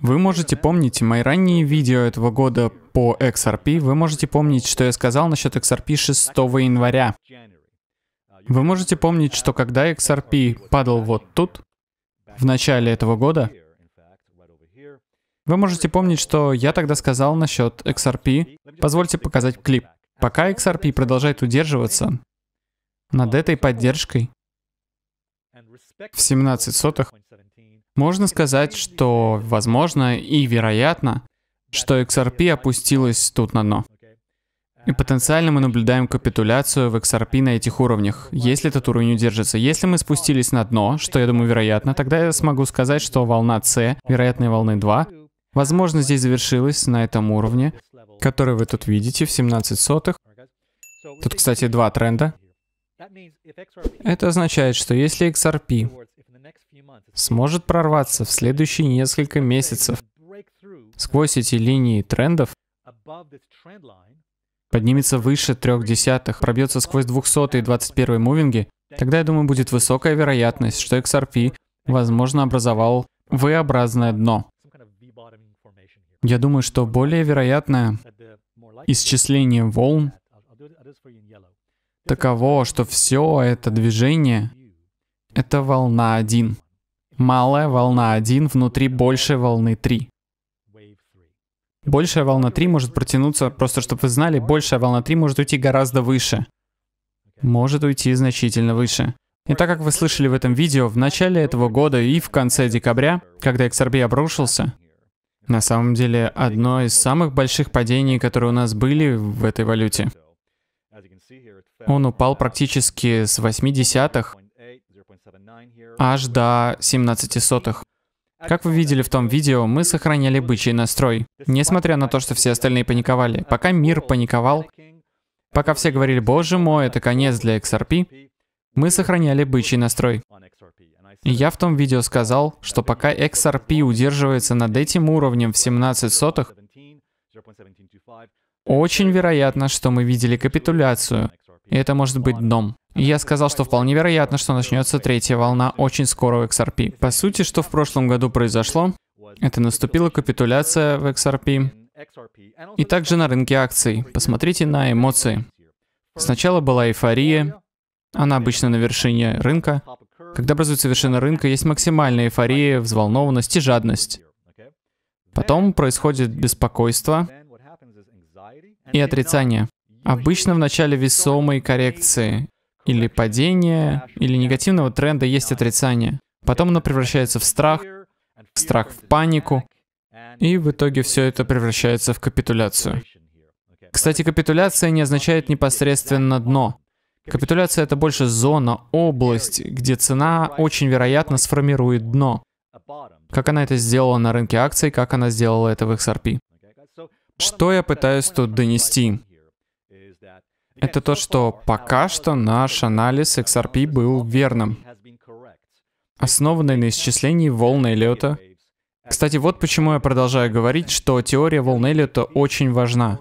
Вы можете помнить мои ранние видео этого года по XRP. Вы можете помнить, что я сказал насчет XRP 6 января. Вы можете помнить, что когда XRP падал вот тут, в начале этого года, вы можете помнить, что я тогда сказал насчет XRP. Позвольте показать клип. Пока XRP продолжает удерживаться над этой поддержкой в 17 сотых, можно сказать, что возможно и вероятно, что XRP опустилась тут на дно. И потенциально мы наблюдаем капитуляцию в XRP на этих уровнях, если этот уровень удержится. Если мы спустились на дно, что я думаю вероятно, тогда я смогу сказать, что волна C, вероятной волны 2, возможно, здесь завершилась на этом уровне, который вы тут видите в 17 сотых. Тут, кстати, два тренда. Это означает, что если XRP сможет прорваться в следующие несколько месяцев сквозь эти линии трендов, поднимется выше трех десятых, пробьется сквозь 200 и 21 мувинги, тогда, я думаю, будет высокая вероятность, что XRP, возможно, образовал V-образное дно. Я думаю, что более вероятное исчисление волн таково, что все это движение — это волна один. Малая волна 1 внутри большей волны 3. Большая волна 3 может протянуться, просто чтобы вы знали, большая волна 3 может уйти гораздо выше. Может уйти значительно выше. И так как вы слышали в этом видео, в начале этого года и в конце декабря, когда XRP обрушился, на самом деле одно из самых больших падений, которые у нас были в этой валюте. Он упал практически с 80-х аж до 17 сотых. Как вы видели в том видео, мы сохраняли бычий настрой, несмотря на то, что все остальные паниковали. Пока мир паниковал, пока все говорили, боже мой, это конец для XRP, мы сохраняли бычий настрой. я в том видео сказал, что пока XRP удерживается над этим уровнем в 17 сотых, очень вероятно, что мы видели капитуляцию, и это может быть дном. я сказал, что вполне вероятно, что начнется третья волна очень скоро в XRP. По сути, что в прошлом году произошло, это наступила капитуляция в XRP и также на рынке акций. Посмотрите на эмоции. Сначала была эйфория, она обычно на вершине рынка. Когда образуется вершина рынка, есть максимальная эйфория, взволнованность и жадность. Потом происходит беспокойство и отрицание. Обычно в начале весомой коррекции или падения, или негативного тренда есть отрицание. Потом оно превращается в страх, страх в панику, и в итоге все это превращается в капитуляцию. Кстати, капитуляция не означает непосредственно дно. Капитуляция — это больше зона, область, где цена очень вероятно сформирует дно. Как она это сделала на рынке акций, как она сделала это в XRP. Что я пытаюсь тут донести? это то, что пока что наш анализ XRP был верным, основанный на исчислении волн Эллиота. Кстати, вот почему я продолжаю говорить, что теория волн Эллиота очень важна.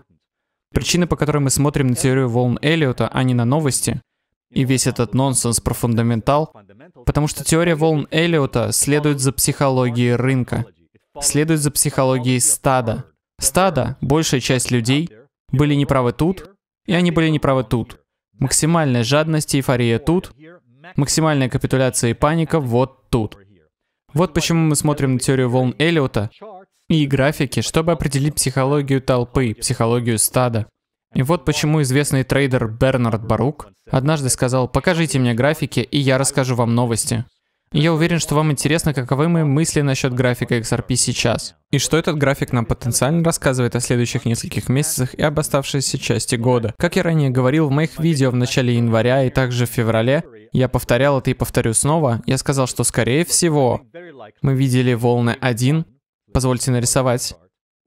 Причина, по которой мы смотрим на теорию волн Эллиота, а не на новости, и весь этот нонсенс про фундаментал, потому что теория волн Эллиота следует за психологией рынка, следует за психологией стада. Стада, большая часть людей, были неправы тут, и они были неправы тут. Максимальная жадность и эйфория тут, максимальная капитуляция и паника вот тут. Вот почему мы смотрим на теорию волн Эллиота и графики, чтобы определить психологию толпы, психологию стада. И вот почему известный трейдер Бернард Барук однажды сказал, покажите мне графики, и я расскажу вам новости. И я уверен, что вам интересно, каковы мои мысли насчет графика XRP сейчас. И что этот график нам потенциально рассказывает о следующих нескольких месяцах и об оставшейся части года. Как я ранее говорил в моих видео в начале января и также в феврале, я повторял это и повторю снова, я сказал, что скорее всего мы видели волны 1, позвольте нарисовать,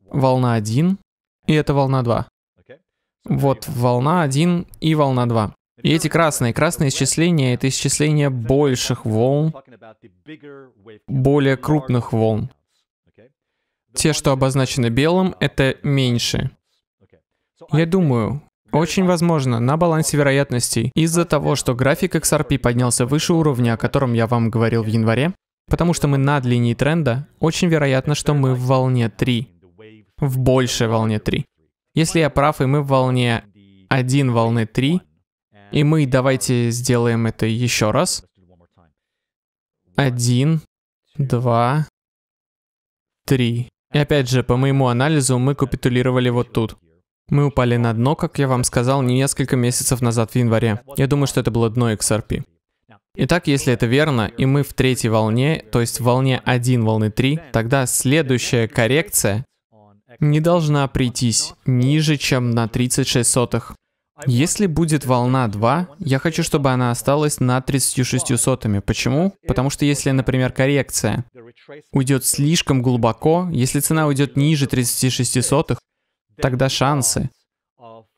волна 1, и это волна 2. Вот волна 1 и волна 2. И эти красные. Красные исчисления — это исчисления больших волн, более крупных волн. Те, что обозначены белым, это меньше. Я думаю, очень возможно, на балансе вероятностей, из-за того, что график XRP поднялся выше уровня, о котором я вам говорил в январе, потому что мы над линией тренда, очень вероятно, что мы в волне 3. В большей волне 3. Если я прав, и мы в волне 1 волны 3, и мы давайте сделаем это еще раз. Один, два, три. И опять же, по моему анализу мы капитулировали вот тут. Мы упали на дно, как я вам сказал, несколько месяцев назад в январе. Я думаю, что это было дно XRP. Итак, если это верно, и мы в третьей волне, то есть в волне 1, волны 3, тогда следующая коррекция не должна прийтись ниже, чем на 36 сотых. Если будет волна 2, я хочу, чтобы она осталась на 36 сотыми. Почему? Потому что если, например, коррекция уйдет слишком глубоко, если цена уйдет ниже 36 сотых, тогда шансы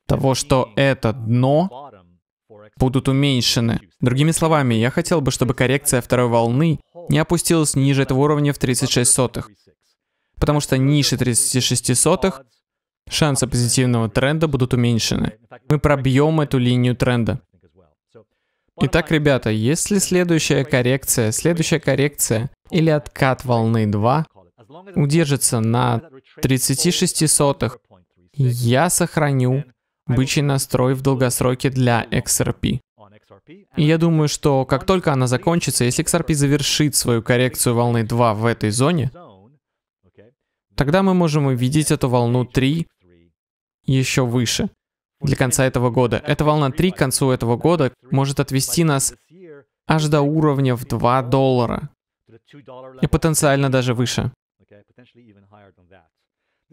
того, что это дно, будут уменьшены. Другими словами, я хотел бы, чтобы коррекция второй волны не опустилась ниже этого уровня в 36 сотых, потому что ниже 36 сотых шансы позитивного тренда будут уменьшены. Мы пробьем эту линию тренда. Итак, ребята, если следующая коррекция, следующая коррекция или откат волны 2 удержится на 36 сотых, я сохраню бычий настрой в долгосроке для XRP. И я думаю, что как только она закончится, если XRP завершит свою коррекцию волны 2 в этой зоне, тогда мы можем увидеть эту волну 3 еще выше для конца этого года. Эта волна 3 к концу этого года может отвести нас аж до уровня в 2 доллара и потенциально даже выше.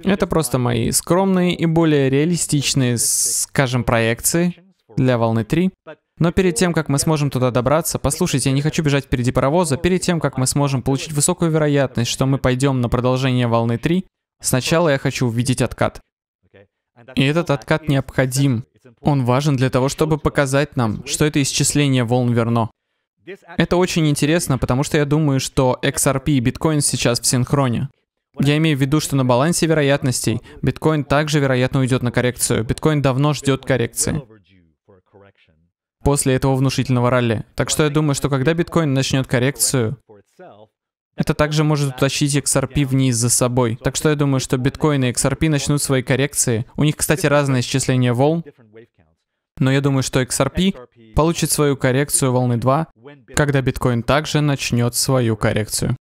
Это просто мои скромные и более реалистичные, скажем, проекции для волны 3. Но перед тем, как мы сможем туда добраться, послушайте, я не хочу бежать впереди паровоза, перед тем, как мы сможем получить высокую вероятность, что мы пойдем на продолжение волны 3, сначала я хочу увидеть откат. И этот откат необходим. Он важен для того, чтобы показать нам, что это исчисление волн верно. Это очень интересно, потому что я думаю, что XRP и биткоин сейчас в синхроне. Я имею в виду, что на балансе вероятностей биткоин также, вероятно, уйдет на коррекцию. Биткоин давно ждет коррекции после этого внушительного ралли. Так что я думаю, что когда биткоин начнет коррекцию, это также может утащить XRP вниз за собой. Так что я думаю, что биткоин и XRP начнут свои коррекции. У них, кстати, разное исчисление волн. Но я думаю, что XRP получит свою коррекцию волны 2, когда биткоин также начнет свою коррекцию.